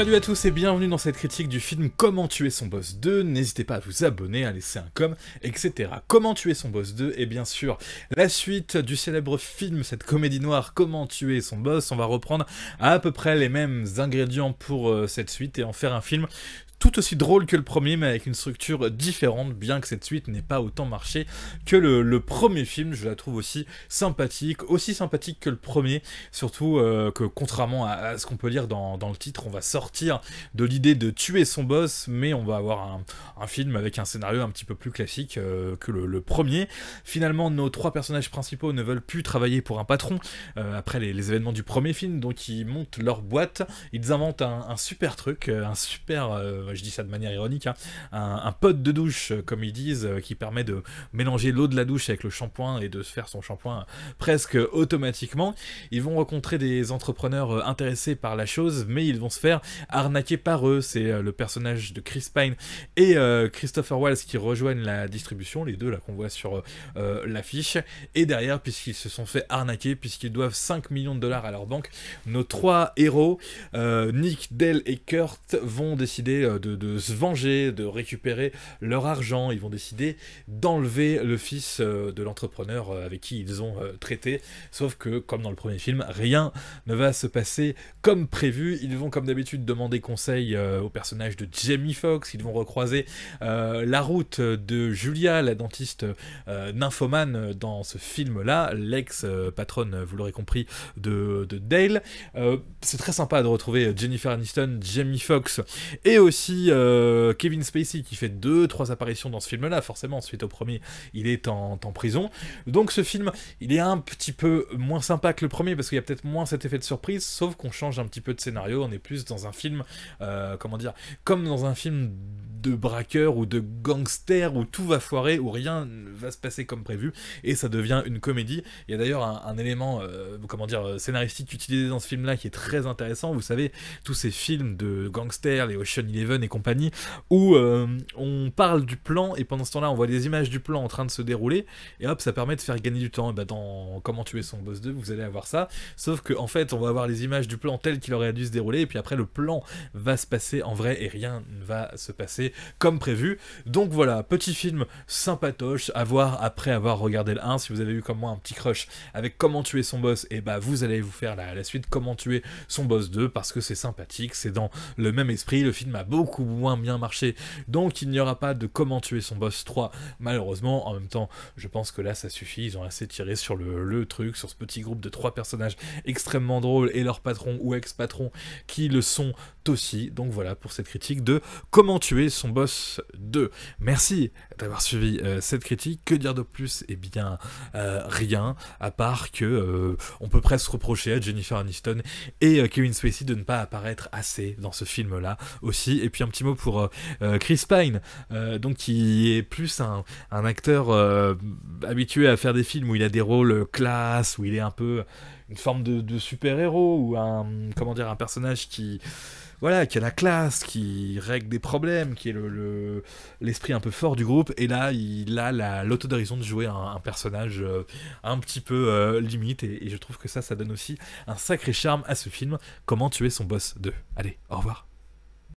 Salut à tous et bienvenue dans cette critique du film Comment tuer son boss 2. N'hésitez pas à vous abonner, à laisser un com, etc. Comment tuer son boss 2 et bien sûr la suite du célèbre film, cette comédie noire Comment tuer son boss. On va reprendre à, peu près les mêmes ingrédients pour euh, cette suite et en faire un film tout aussi drôle que le premier, mais avec une structure différente, bien que cette suite n'ait pas autant marché que le, premier film. Je la trouve aussi sympathique, aussi sympathique que le premier, surtout euh, que contrairement à, ce qu'on peut lire dans, dans, le titre, on va sortir de l'idée de tuer son boss, mais on va avoir un, un film avec un scénario un petit peu plus classique euh, que le, premier. Finalement, nos trois personnages principaux ne veulent plus travailler pour un patron euh, après les, événements du premier film, donc ils montent leur boîte, ils inventent un, super truc, euh, un super, je dis ça de manière ironique, hein, un, un de douche, comme ils disent, qui permet de mélanger l'eau de la douche avec le shampoing et de se faire son shampoing presque automatiquement. Ils vont rencontrer des entrepreneurs intéressés par la chose, mais ils vont se faire arnaquer par eux. C'est le personnage de Chris Pine et euh, Christopher Wallace qui rejoignent la distribution, les deux là qu'on voit sur euh, euh, l'affiche, et derrière, puisqu'ils se sont fait arnaquer, puisqu'ils doivent 5 millions de dollars à leur banque, nos trois héros, Nick, Dell et Kurt, vont décider de, se venger, de récupérer leur argent, ils vont décider d'enlever le fils de l'entrepreneur avec qui ils ont traité, sauf que comme dans le premier film, rien ne va se passer comme prévu, ils vont comme d'habitude demander conseil au personnage de Jamie fox ils vont recroiser euh, la route de Julia, la dentiste euh, nymphomane dans ce film-là, l'ex-patronne, euh, vous l'aurez compris, de, de Dale. c'est très sympa de retrouver Jennifer Aniston, Jamie Foxx et aussi Kevin Spacey qui fait deux, trois apparitions dans ce film-là. Forcément, suite au premier, il est en, prison. Donc ce film, il est un petit peu moins sympa que le premier parce qu'il y a peut-être moins cet effet de surprise, sauf qu'on change un petit peu de scénario. On est plus dans un film, comment dire, comme dans un film de braille ou de gangster où tout va foirer, où rien ne va se passer comme prévu, et ça devient une comédie. Il y a d'ailleurs un, élément, euh, comment dire, euh, scénaristique utilisé dans ce film-là qui est très intéressant. Vous savez, tous ces films de gangsters, les Ocean Eleven et compagnie, où euh, on parle du plan et pendant ce temps-là, on voit des images du plan en train de se dérouler, et hop, ça permet de faire gagner du temps. Eh ben, dans Comment tuer son boss 2, vous allez avoir ça, sauf que en fait, on va avoir les images du plan tel qu'il aurait dû se dérouler, et puis après, le plan va se passer en vrai et rien ne va se passer comme comme prévu. Donc voilà, petit film sympatoche à voir après avoir regardé le 1. Si vous avez eu comme moi un petit crush avec Comment tuer son boss, et eh bah ben, vous allez vous faire la, suite Comment tuer son boss 2 parce que c'est sympathique, c'est dans le même esprit. Le film a beaucoup moins bien marché, donc il n'y aura pas de Comment tuer son boss 3 malheureusement. En même temps, je pense que là ça suffit, ils ont assez tiré sur le, le truc, sur ce petit groupe de trois personnages extrêmement drôles et leur patron ou ex-patron qui le sont aussi. Donc voilà pour cette critique de Comment tuer son boss 2. Merci d'avoir suivi euh, cette critique. Que dire de plus Eh bien, euh, rien, à part que euh, on peut presque reprocher à Jennifer Aniston et Kevin Spacey de ne pas apparaître assez dans ce film-là aussi. Et puis un petit mot pour Chris Pine, donc qui est plus un, acteur habitué à faire des films où il a des rôles classe, où il est un peu une forme de, super-héros ou un comment dire un personnage qui voilà, qui a la classe, qui règle des problèmes, qui est le, l'esprit un peu fort du groupe. Et là, il a la, l'autodérision de jouer un, personnage euh, un petit peu euh, limite. Et, et je trouve que ça, ça donne aussi un sacré charme à ce film. Comment tuer son boss 2. Allez, au revoir.